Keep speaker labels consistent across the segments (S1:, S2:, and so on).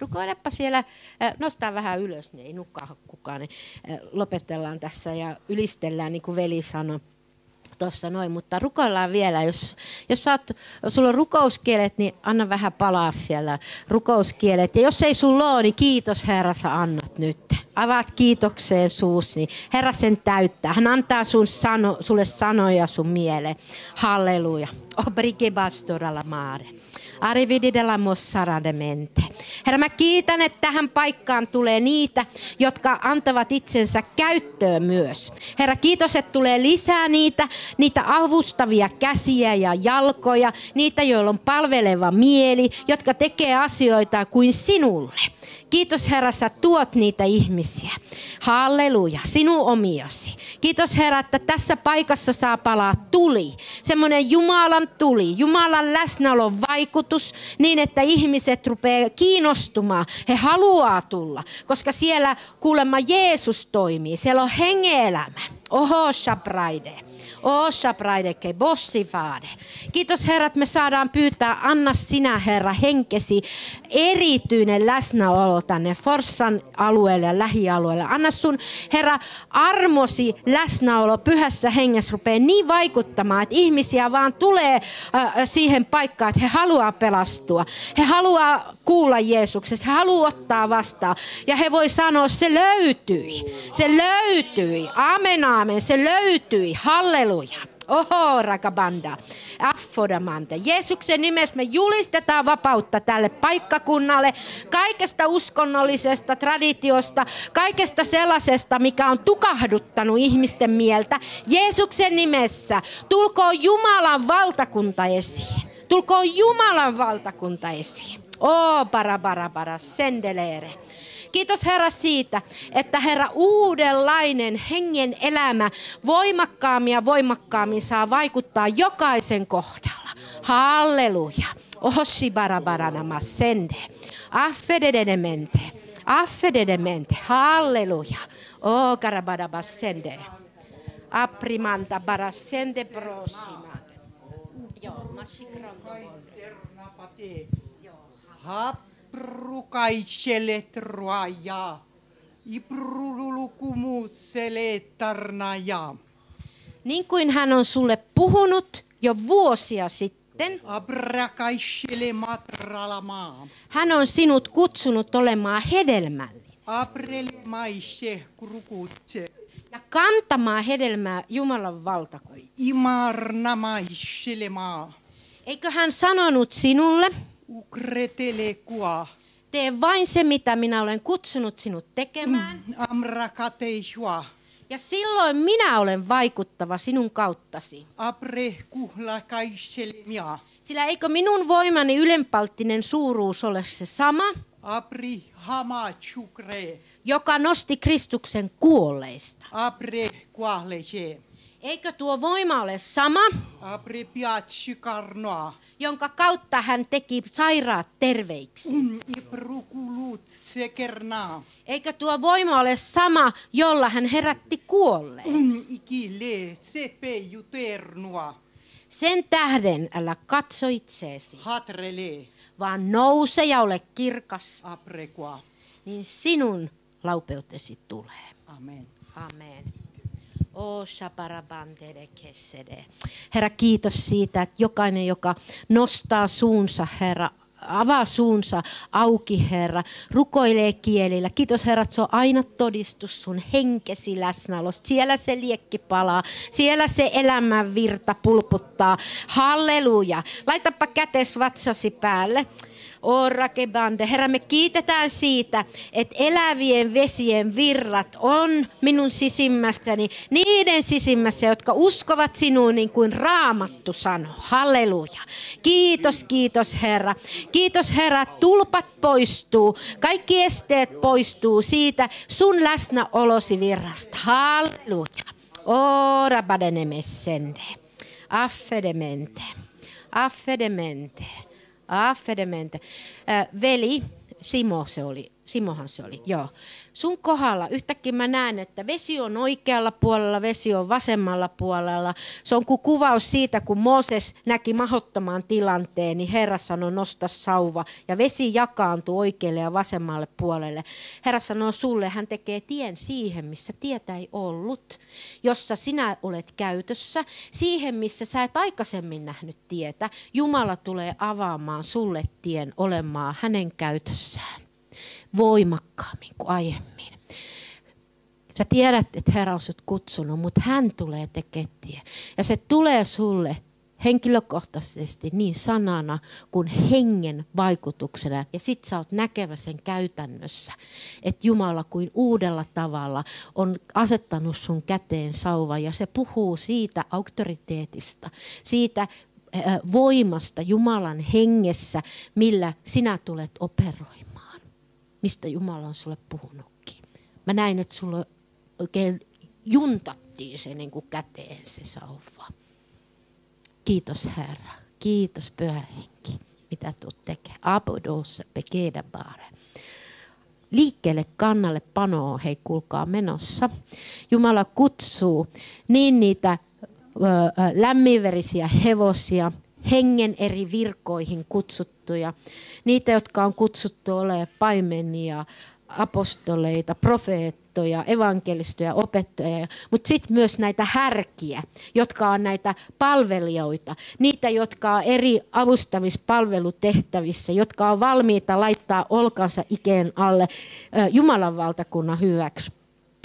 S1: no koetapa siellä nostaa vähän ylös, niin ei nukkaa kukaan, niin lopetellaan tässä ja ylistellään niin kuin veli sanoi tuossa noin, mutta rukoillaan vielä. Jos, jos saat, sulla on rukouskielet, niin anna vähän palaa siellä rukouskielet. Ja jos ei sulla ole, niin kiitos Herra, sä annat nyt. Avaat kiitokseen suus, niin Herra sen täyttää. Hän antaa sun sano, sulle sanoja sun mieleen. Halleluja. Obrigado, Pastora de mente. Herra, mä kiitän, että tähän paikkaan tulee niitä, jotka antavat itsensä käyttöön myös. Herra, kiitos, että tulee lisää niitä, niitä avustavia käsiä ja jalkoja, niitä, joilla on palveleva mieli, jotka tekee asioita kuin sinulle. Kiitos Herra, sä tuot niitä ihmisiä. Halleluja, sinun omiasi. Kiitos Herra, että tässä paikassa saa palaa tuli. Semmoinen Jumalan tuli, Jumalan läsnäolon vaikutus niin, että ihmiset rupeaa kiinnostumaan. He haluaa tulla, koska siellä kuulemma Jeesus toimii. Siellä on hengeelämä. Oho, Shabraide. Osa praideke bossi vaade. Kiitos Herra, että me saadaan pyytää, anna sinä Herra henkesi erityinen läsnäolo tänne Forssan alueelle ja lähialueelle. Anna sun Herra armosi läsnäolo pyhässä hengessä rupeaa niin vaikuttamaan, että ihmisiä vaan tulee äh, siihen paikkaan, että he haluaa pelastua. He haluaa kuulla Jeesuksesta, he haluaa ottaa vastaan. Ja he voi sanoa, se löytyi. Se löytyi. Amen, amen. Se löytyi. halleluja. Halleluja. Oho, rakabanda. Affodamanta. Jeesuksen nimessä me julistetaan vapautta tälle paikkakunnalle, kaikesta uskonnollisesta traditiosta, kaikesta sellaisesta, mikä on tukahduttanut ihmisten mieltä. Jeesuksen nimessä tulkoon Jumalan valtakunta esiin. Tulkoon Jumalan valtakunta esiin. Oh, bara, bara, bara, sendeleere. Kiitos Herra siitä, että Herra uudenlainen hengen elämä voimakkaammin ja voimakkaammin saa vaikuttaa jokaisen kohdalla. Halleluja. Ohossi barabaranama sende. Affededemente. Affededemente. Halleluja. O karabadabasende. Aprimanta barasende prosima. Joo, masikrongo. Hap prukaisele troaja i prululukumussele tarnaja. Niin kuin hän on sulle puhunut jo vuosia sitten, hän on sinut kutsunut olemaan hedelmällinen. Ja kantamaan hedelmää Jumalan valtakuntaan. Eikö hän sanonut sinulle, kretelekua. Tee vain se, mitä minä olen kutsunut sinut tekemään. Ja silloin minä olen vaikuttava sinun kauttasi. Sillä eikö minun voimani ylenpalttinen suuruus ole se sama? chukre. Joka nosti Kristuksen kuolleista. Eikö tuo voima ole sama, jonka kautta hän teki sairaat terveiksi? Eikö tuo voima ole sama, jolla hän herätti kuolleet? Sen tähden älä katso itseesi, vaan nouse ja ole kirkas, niin sinun laupeutesi tulee. Amen. Amen. Herra, kiitos siitä, että jokainen, joka nostaa suunsa, Herra, avaa suunsa auki, Herra. Rukoilee kielillä. Kiitos, Herra, että se on aina todistus sun henkesi läsnäolosta. Siellä se liekki palaa. Siellä se elämän virta pulputtaa. Halleluja. Laitapa kätes vatsasi päälle. Orakebande. Herra, me kiitetään siitä, että elävien vesien virrat on minun sisimmässäni, niiden sisimmässä, jotka uskovat sinuun niin kuin raamattu sanoo. Halleluja. Kiitos, kiitos Herra. Kiitos Herra, tulpat poistuu, kaikki esteet poistuu siitä sun läsnäolosi virrasta. Halleluja. Ora badenemessende. Affedemente. Affedemente. Ah, Äh, veli, Simo se oli Simohan se oli, joo. Sun kohdalla yhtäkkiä mä näen, että vesi on oikealla puolella, vesi on vasemmalla puolella. Se on kuin kuvaus siitä, kun Mooses näki mahottoman tilanteen, niin Herra sanoi nosta sauva ja vesi jakaantuu oikealle ja vasemmalle puolelle. Herra sanoo sulle, hän tekee tien siihen, missä tietä ei ollut, jossa sinä olet käytössä, siihen, missä sä et aikaisemmin nähnyt tietä. Jumala tulee avaamaan sulle tien olemaan hänen käytössään voimakkaammin kuin aiemmin. Sä tiedät, että Herra on sut kutsunut, mutta hän tulee tekemään tie. Ja se tulee sulle henkilökohtaisesti niin sanana kuin hengen vaikutuksena. Ja sit sä oot näkevä sen käytännössä, että Jumala kuin uudella tavalla on asettanut sun käteen sauva ja se puhuu siitä auktoriteetista, siitä eh, voimasta Jumalan hengessä, millä sinä tulet operoimaan mistä Jumala on sulle puhunutkin. Mä näin, että sulla oikein juntattiin se niin kuin käteen se sauva. Kiitos Herra. Kiitos Pyhä Henki, mitä tuot tekemään. Apodossa pekeda baare. Liikkeelle kannalle panoa, hei kuulkaa menossa. Jumala kutsuu niin niitä lämminverisiä hevosia, hengen eri virkoihin kutsuttuja, niitä, jotka on kutsuttu olemaan paimenia, apostoleita, profeettoja, evankelistoja, opettajia, mutta sitten myös näitä härkiä, jotka on näitä palvelijoita, niitä, jotka on eri avustamispalvelutehtävissä, jotka on valmiita laittaa olkansa ikeen alle Jumalan valtakunnan hyväksi.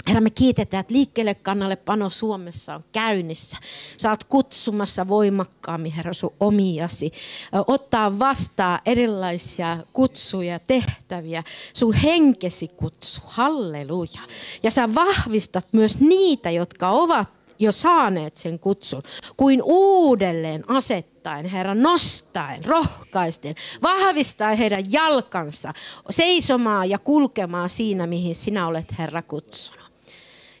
S1: Herra, me kiitetään, että liikkeelle kannalle pano Suomessa on käynnissä. Saat kutsumassa voimakkaammin, Herra, sun omiasi. Ottaa vastaan erilaisia kutsuja, tehtäviä. Sun henkesi kutsu. Halleluja. Ja sä vahvistat myös niitä, jotka ovat jo saaneet sen kutsun, kuin uudelleen asettaen, Herra, nostaen, rohkaisten, vahvistaa heidän jalkansa seisomaan ja kulkemaan siinä, mihin sinä olet, Herra, kutsunut.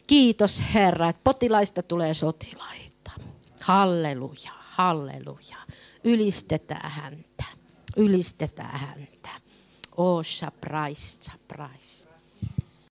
S1: Kiitos Herra, että potilaista tulee sotilaita. Halleluja, halleluja. Ylistetään häntä, ylistetään häntä. oh, praista, praista.